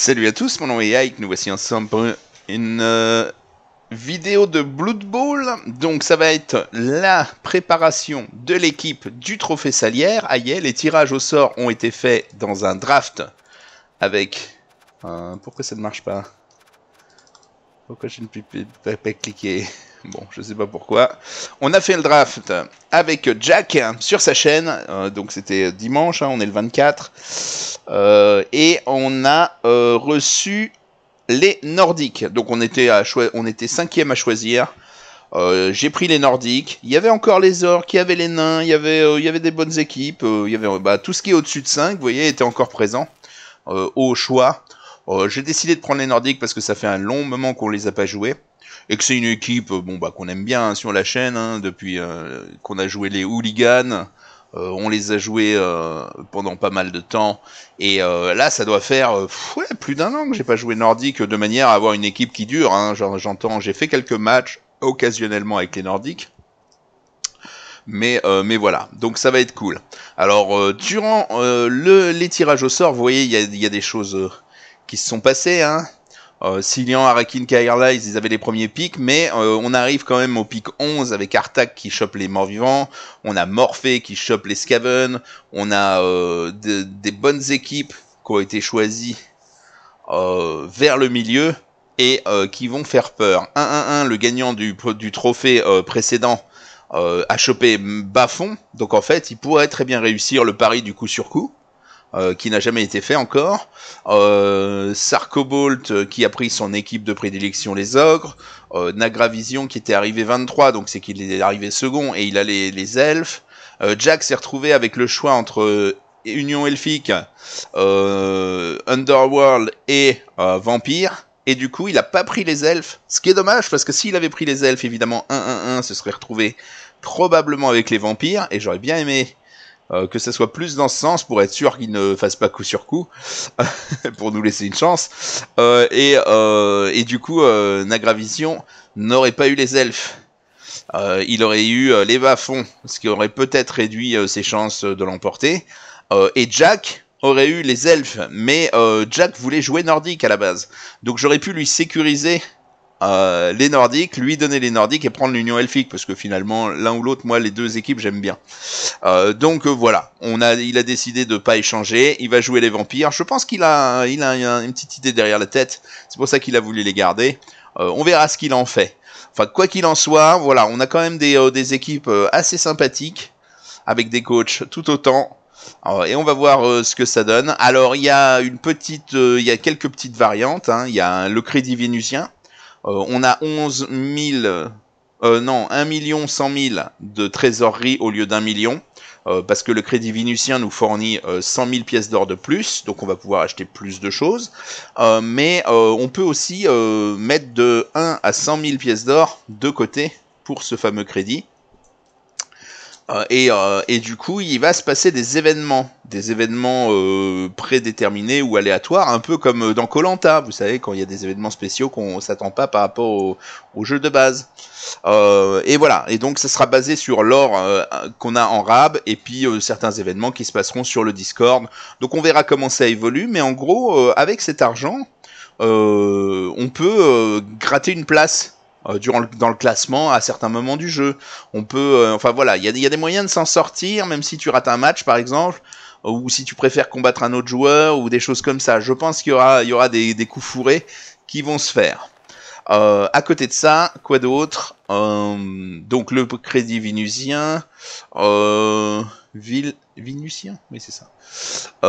Salut à tous, mon nom est Ike, nous voici ensemble pour une euh, vidéo de Blood Bowl. Donc ça va être la préparation de l'équipe du trophée Salière. Aïe, les tirages au sort ont été faits dans un draft avec... Hein, pourquoi ça ne marche pas Pourquoi je ne peux pas cliquer Bon, je sais pas pourquoi. On a fait le draft avec Jack sur sa chaîne. Euh, donc c'était dimanche, hein, on est le 24. Euh, et on a euh, reçu les Nordiques. Donc on était, à on était cinquième à choisir. J'ai pris les Nordiques. Il y avait encore les orques, il y avait les nains, il y avait, il y avait des bonnes équipes. il y avait bah, tout ce qui est au-dessus de 5, vous voyez, était encore présent au choix. J'ai décidé de prendre les Nordiques parce que ça fait un long moment qu'on les a pas joués et que c'est une équipe bon bah qu'on aime bien hein, sur la chaîne hein, depuis euh, qu'on a joué les hooligans. Euh, on les a joués euh, pendant pas mal de temps. Et là, ça doit faire plus d'un an que j'ai pas joué Nordique de manière à avoir une équipe qui dure. Hein. J'entends, j'ai fait quelques matchs occasionnellement avec les Nordiques. Mais, mais voilà, donc ça va être cool. Alors, durant le, les tirages au sort, vous voyez, il y a, y a, des choses qui se sont passées. Hein. Euh, Arakin, Kairla, ils avaient les premiers pics, mais euh, on arrive quand même au pic 11 avec Artak qui chope les morts-vivants, on a Morphée qui chope les Scaven. on a euh, des bonnes équipes qui ont été choisies euh, vers le milieu et qui vont faire peur. 1-1-1, le gagnant du, du trophée précédent a chopé bas fond donc en fait, il pourrait très bien réussir le pari du coup sur coup. Euh, qui n'a jamais été fait encore. Euh, euh, qui a pris son équipe de prédilection les ogres. Euh, Nagravision qui était arrivé 23, donc c'est qu'il est arrivé second et il a les, elfes. Euh, Jack s'est retrouvé avec le choix entre Union Elfique, Underworld et Vampire. Et du coup, il a pas pris les elfes. Ce qui est dommage, parce que s'il avait pris les elfes, évidemment, 1-1-1 se serait retrouvé probablement avec les vampires. Et j'aurais bien aimé euh, que ça soit plus dans ce sens pour être sûr qu'il ne fasse pas coup sur coup, pour nous laisser une chance. Euh, et, euh, et du coup, Nagravision n'aurait pas eu les elfes. il aurait eu les bas-fonds, ce qui aurait peut-être réduit ses chances de l'emporter. et Jack aurait eu les elfes, mais Jack voulait jouer nordique à la base. Donc j'aurais pu lui sécuriser euh, les Nordiques, lui donner les Nordiques et prendre l'Union Elfique, parce que finalement, l'un ou l'autre, moi, les deux équipes, j'aime bien. Euh, donc euh, voilà, on a, il a décidé de pas échanger, il va jouer les vampires. Je pense qu'il a, il a une, petite idée derrière la tête, c'est pour ça qu'il a voulu les garder. on verra ce qu'il en fait. Enfin, quoi qu'il en soit, voilà, on a quand même des, des équipes assez sympathiques, avec des coachs tout autant. et on va voir ce que ça donne. Alors il y a une petite, il y a quelques petites variantes. Hein. Il y a le crédit vénusien euh, on a 11 000... Euh, non, 1 million 100 000 de trésorerie au lieu d'un million, euh, parce que le crédit vénusien nous fournit 100 000 pièces d'or de plus, donc on va pouvoir acheter plus de choses. mais on peut aussi mettre de 1 à 100 000 pièces d'or de côté pour ce fameux crédit. Euh, et, euh, et, du coup, il va se passer des événements, des événements euh, prédéterminés ou aléatoires, un peu comme euh, dans Colanta, vous savez, quand il y a des événements spéciaux qu'on s'attend pas par rapport au, au jeu de base. et voilà, et donc ça sera basé sur l'or qu'on a en rab et puis certains événements qui se passeront sur le Discord. Donc on verra comment ça évolue, mais en gros, avec cet argent, on peut gratter une place euh, durant dans le classement à certains moments du jeu. On peut, euh, enfin voilà, il y a, y a, des moyens de s'en sortir, même si tu rates un match par exemple, euh, ou si tu préfères combattre un autre joueur ou des choses comme ça. Je pense qu'il y aura, il y aura des, des, coups fourrés qui vont se faire. Euh, à côté de ça, quoi d'autre Donc le crédit vinusien, ville vinusien, oui c'est ça. et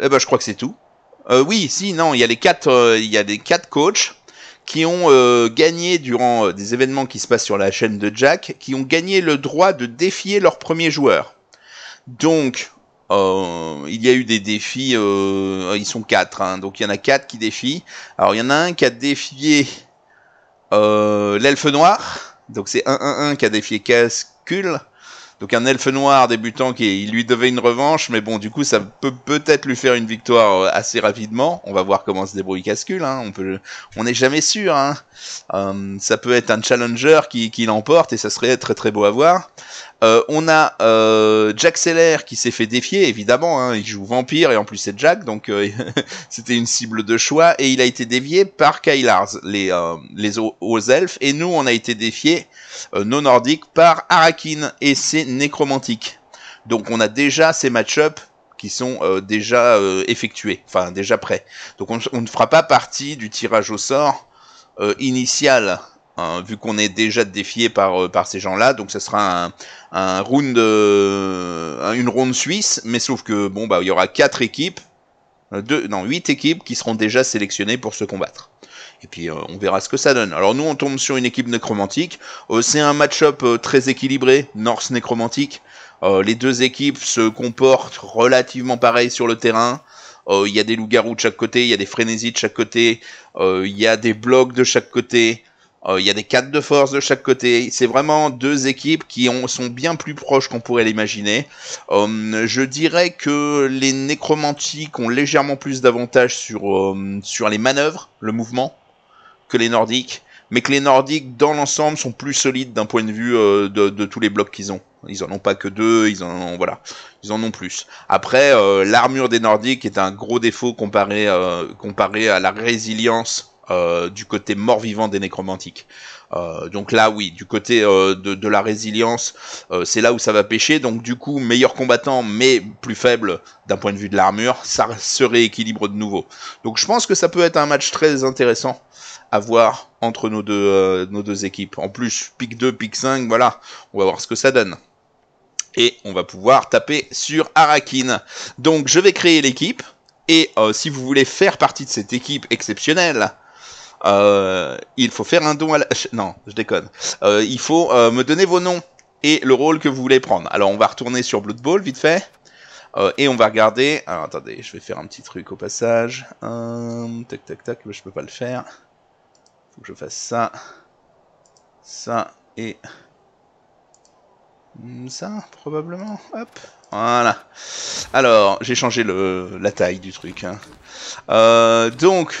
eh ben je crois que c'est tout. oui, si, non, il y a les quatre, il y a les quatre coachs qui ont euh, gagné durant euh, des événements qui se passent sur la chaîne de Jack, qui ont gagné le droit de défier leur premier joueur. Donc, euh, il y a eu des défis, ils sont quatre, hein. donc il y en a quatre qui défient. Alors il y en a un qui a défié l'elfe noir, donc c'est 1-1-1 qui a défié Cascule. Donc un elfe noir débutant qui lui devait une revanche, mais bon, du coup, ça peut peut-être lui faire une victoire euh, assez rapidement. On va voir comment se débrouille Cascule. Hein. On peut, on n'est jamais sûr. Hein. Euh, ça peut être un challenger qui, qui l'emporte et ça serait très très beau à voir. Euh, on a euh, Jack Seller qui s'est fait défier, évidemment. Hein. il joue vampire et en plus c'est Jack, donc euh, c'était une cible de choix. Et il a été dévié par Kylars, les, les aux elfes. Et nous, on a été défié, non nordiques, par Arakin et ses nécromantiques. Donc on a déjà ces match ups qui sont déjà effectués, enfin déjà prêts. Donc on, on, ne fera pas partie du tirage au sort initial Hein, vu qu'on est déjà défié par, euh, par ces gens-là, donc ce sera un, un round, euh, une ronde suisse, mais sauf que bon bah il y aura quatre équipes, euh, deux, non huit équipes qui seront déjà sélectionnées pour se combattre. Et puis on verra ce que ça donne. Alors nous on tombe sur une équipe nécromantique. c'est un match-up très équilibré, Norse nécromantique. les deux équipes se comportent relativement pareil sur le terrain. Il y a des loups-garous de chaque côté, il y a des frénésies de chaque côté, il y a des blocs de chaque côté. Euh, il y a des quatre de force de chaque côté. C'est vraiment deux équipes qui ont, sont bien plus proches qu'on pourrait l'imaginer. Euh, je dirais que les nécromantiques ont légèrement plus d'avantages sur, euh, sur les manœuvres, le mouvement, que les nordiques. Mais que les nordiques, dans l'ensemble, sont plus solides d'un point de vue de, tous les blocs qu'ils ont. Ils en ont pas que deux, ils en ont, voilà, ils en ont plus. Après, l'armure des nordiques est un gros défaut comparé, comparé à la résilience euh, du côté mort-vivant des nécromantiques. Euh, donc là, oui, du côté euh, de, la résilience, euh, c'est là où ça va pêcher. Donc du coup, meilleur combattant, mais plus faible d'un point de vue de l'armure, ça se rééquilibre de nouveau. Donc je pense que ça peut être un match très intéressant à voir entre nos deux, nos deux équipes. En plus, pique 2, pique 5, voilà, on va voir ce que ça donne. Et on va pouvoir taper sur Arakin. Donc je vais créer l'équipe. Et si vous voulez faire partie de cette équipe exceptionnelle, euh, il faut faire un don à la... Non, je déconne. Euh, il faut euh, me donner vos noms et le rôle que vous voulez prendre. Alors on va retourner sur Blood Bowl vite fait. Euh, et on va regarder... Alors attendez, je vais faire un petit truc au passage. Hum, tac tac tac, je peux pas le faire. Faut que je fasse ça. Ça et... Hum, ça, probablement. Hop. Voilà. Alors, j'ai changé le, la taille du truc. Hein. Euh, donc,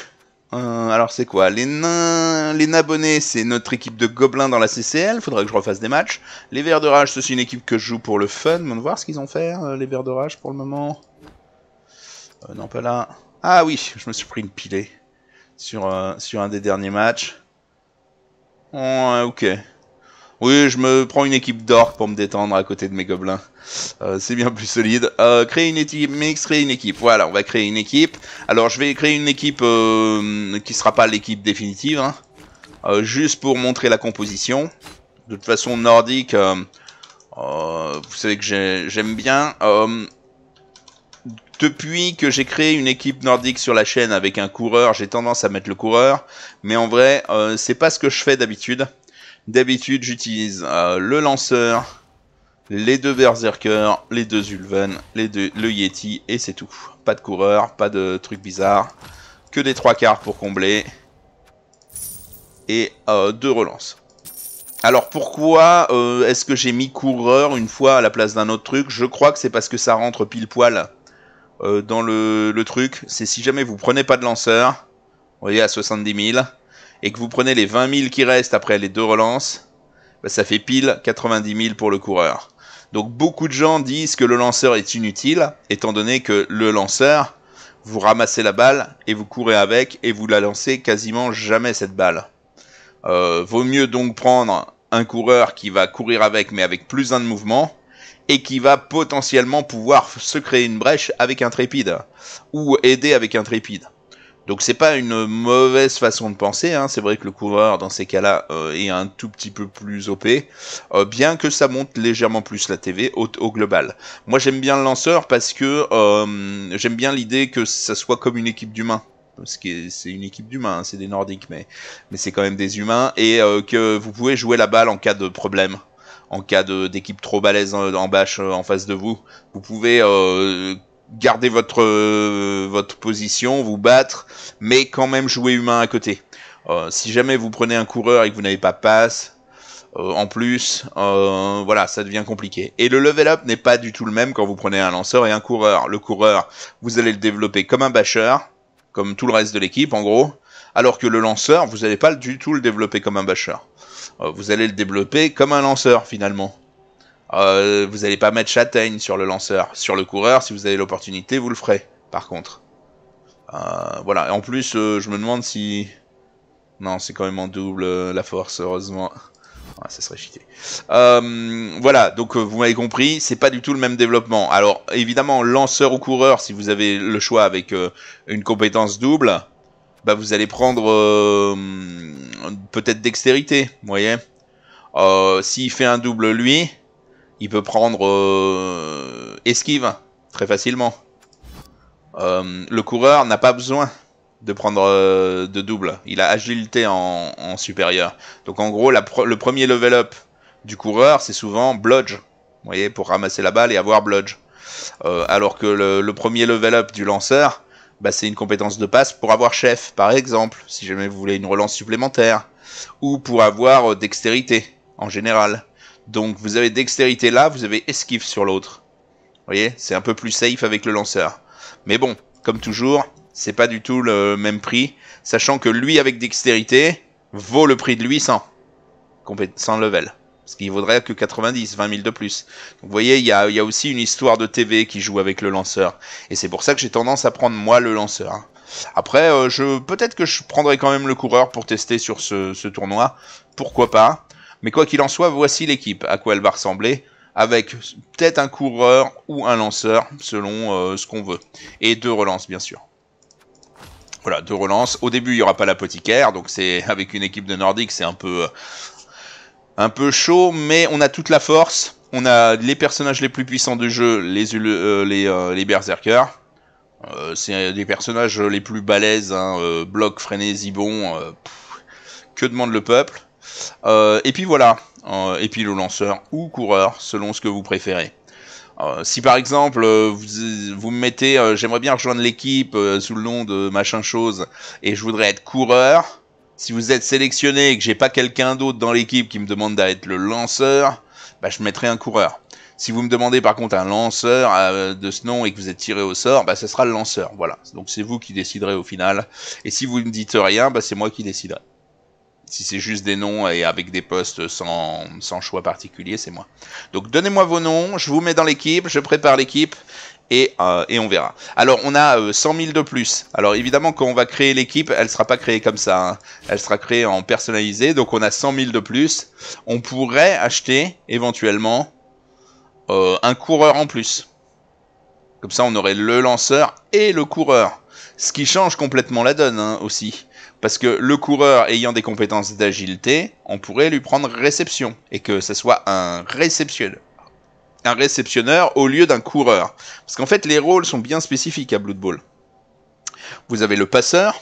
euh, alors c'est quoi Les nains, les nabonnés, c'est notre équipe de gobelins dans la CCL. faudrait que je refasse des matchs. Les Verts de Rage, c'est une équipe que je joue pour le fun. On va voir ce qu'ils ont fait, euh, les Verts de Rage, pour le moment. Euh, non, pas là. Ah oui, je me suis pris une pilée sur, sur un des derniers matchs. Oh, ok. Oui, je me prends une équipe d'or pour me détendre à côté de mes gobelins. Euh, c'est bien plus solide. Euh, créer une équipe mix, créer une équipe. Voilà, on va créer une équipe. Alors, je vais créer une équipe qui euh, qui sera pas l'équipe définitive. Hein. juste pour montrer la composition. De toute façon, nordique, vous savez que j'aime bien. depuis que j'ai créé une équipe nordique sur la chaîne avec un coureur, j'ai tendance à mettre le coureur. Mais en vrai, c'est pas ce que je fais d'habitude. D'habitude, j'utilise euh, le lanceur, les deux berserker, les deux Ulven, les deux, le Yeti, et c'est tout. Pas de coureur, pas de trucs bizarres. Que des trois quarts pour combler. Et euh, deux relances. Alors pourquoi euh, est-ce que j'ai mis coureur une fois à la place d'un autre truc Je crois que c'est parce que ça rentre pile poil dans le, le truc. C'est si jamais vous prenez pas de lanceur, vous voyez à 70 000, et que vous prenez les 20 000 qui restent après les deux relances, bah, ça fait pile 90 000 pour le coureur. Donc beaucoup de gens disent que le lanceur est inutile, étant donné que le lanceur, vous ramassez la balle et vous courez avec et vous la lancez quasiment jamais cette balle. Euh, vaut mieux donc prendre un coureur qui va courir avec mais avec plus un de mouvement et qui va potentiellement pouvoir se créer une brèche avec un trépide ou aider avec un trépide. Donc c'est pas une mauvaise façon de penser, hein. c'est vrai que le coureur dans ces cas-là euh, est un tout petit peu plus OP, euh, bien que ça monte légèrement plus la TV au, global. Moi j'aime bien le lanceur parce que euh, j'aime bien l'idée que ça soit comme une équipe d'humains parce que c'est une équipe d'humains, hein, c'est des nordiques, mais, mais c'est quand même des humains, et que vous pouvez jouer la balle en cas de problème, en cas d'équipe trop balèze en, en, bâche en face de vous. Vous pouvez euh, garder votre euh, votre position, vous battre, mais quand même jouer humain à côté. Euh, si jamais vous prenez un coureur et que vous n'avez pas passe, euh, en plus, voilà, ça devient compliqué. Et le level up n'est pas du tout le même quand vous prenez un lanceur et un coureur. Le coureur, vous allez le développer comme un basher, comme tout le reste de l'équipe en gros, alors que le lanceur, vous n'allez pas du tout le développer comme un basher. vous allez le développer comme un lanceur finalement. Euh, vous n'allez pas mettre châtaigne sur le lanceur. Sur le coureur, si vous avez l'opportunité, vous le ferez, par contre. Euh, voilà, et en plus, euh, je me demande si... Non, c'est quand même en double euh, la force, heureusement. ça serait chiqué. voilà, donc vous m'avez compris, c'est pas du tout le même développement. Alors, évidemment, lanceur ou coureur, si vous avez le choix avec une compétence double, bah vous allez prendre peut-être dextérité, vous voyez. S'il fait un double lui, il peut prendre euh, esquive hein, très facilement. Euh, le coureur n'a pas besoin de prendre euh, de double. Il a agilité en, supérieur. Donc en gros, le premier level up du coureur, c'est souvent bludge, Vous voyez, pour ramasser la balle et avoir bludge. alors que le, premier level up du lanceur, bah, c'est une compétence de passe pour avoir chef, par exemple, si jamais vous voulez une relance supplémentaire, ou pour avoir dextérité, en général. Donc vous avez dextérité là, vous avez esquive sur l'autre. Vous voyez, c'est un peu plus safe avec le lanceur. Mais bon, comme toujours, c'est pas du tout le même prix, sachant que lui avec dextérité vaut le prix de lui sans, sans level. Ce qui vaudrait que 90, 20 000 de plus. vous voyez, il y a, aussi une histoire de TV qui joue avec le lanceur. Et c'est pour ça que j'ai tendance à prendre moi le lanceur. Hein. Après, euh, peut-être que je prendrai quand même le coureur pour tester sur ce, ce tournoi. Pourquoi pas mais quoi qu'il en soit, voici l'équipe, à quoi elle va ressembler, avec peut-être un coureur ou un lanceur, selon euh, ce qu'on veut. Et deux relances, bien sûr. Voilà, deux relances. Au début, il n'y aura pas l'apothicaire, donc c'est avec une équipe de Nordique, c'est un peu, euh, un peu chaud, mais on a toute la force. On a les personnages les plus puissants du jeu, les, euh, les, berserkers. c'est des personnages les plus balèzes, hein, Bloc, freiné Zibon, que demande le peuple euh, et puis voilà. Euh, et puis le lanceur ou coureur, selon ce que vous préférez. Euh, si par exemple vous, vous, me mettez j'aimerais bien rejoindre l'équipe sous le nom de machin chose et je voudrais être coureur, si vous êtes sélectionné et que j'ai pas quelqu'un d'autre dans l'équipe qui me demande d'être le lanceur, bah, je mettrai un coureur. Si vous me demandez par contre un lanceur de ce nom et que vous êtes tiré au sort, bah, ce sera le lanceur. Voilà. Donc c'est vous qui déciderez au final. Et si vous ne dites rien, bah, c'est moi qui déciderai si c'est juste des noms et avec des postes sans, choix particulier, c'est moi. Donc donnez-moi vos noms, je vous mets dans l'équipe, je prépare l'équipe. Et, euh, et, on verra. Alors on a 100 euh, 000 de plus. Alors évidemment quand on va créer l'équipe, elle sera pas créée comme ça. Hein. Elle sera créée en personnalisé. Donc on a 100 000 de plus. On pourrait acheter éventuellement euh, un coureur en plus. Comme ça on aurait le lanceur et le coureur. Ce qui change complètement la donne hein, aussi. Parce que le coureur ayant des compétences d'agilité, on pourrait lui prendre réception et que ce soit un réceptionneur. Un réceptionneur au lieu d'un coureur. Parce qu'en fait, les rôles sont bien spécifiques à Blood Bowl. Vous avez le passeur,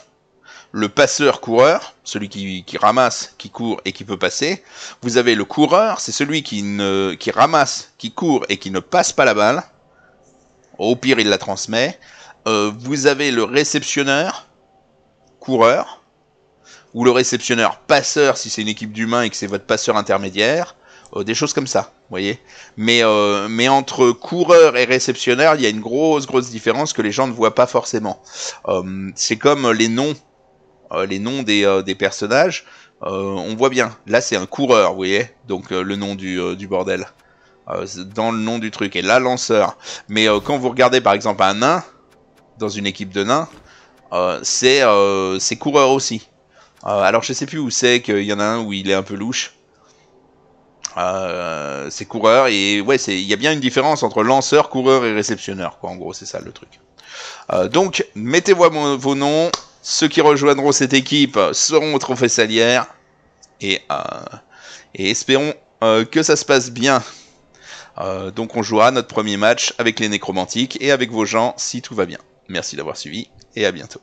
le passeur-coureur, celui qui, ramasse, qui court et qui peut passer. Vous avez le coureur, c'est celui qui, qui ramasse, qui court et qui ne passe pas la balle. Au pire, il la transmet. Euh, vous avez le réceptionneur, coureur ou le réceptionneur passeur si c'est une équipe d'humains et que c'est votre passeur intermédiaire, euh, des choses comme ça, vous voyez. Mais, euh, mais entre coureur et réceptionneur, il y a une grosse, grosse différence que les gens ne voient pas forcément. Euh, c'est comme les noms, les noms des, des personnages, on voit bien. Là, c'est un coureur, vous voyez, donc le nom du, du bordel, dans le nom du truc. Et là, lanceur. Mais quand vous regardez par exemple un nain, dans une équipe de nains, c'est coureur aussi. Euh, alors je sais plus où c'est qu'il y en a un où il est un peu louche. Euh, c'est coureur et ouais, il y a bien une différence entre lanceur, coureur et réceptionneur. Quoi, en gros, c'est ça le truc. Euh, donc, mettez vous vos noms. Ceux qui rejoindront cette équipe seront au trophée Salière et, et espérons que ça se passe bien. donc, on jouera notre premier match avec les nécromantiques et avec vos gens si tout va bien. Merci d'avoir suivi et à bientôt.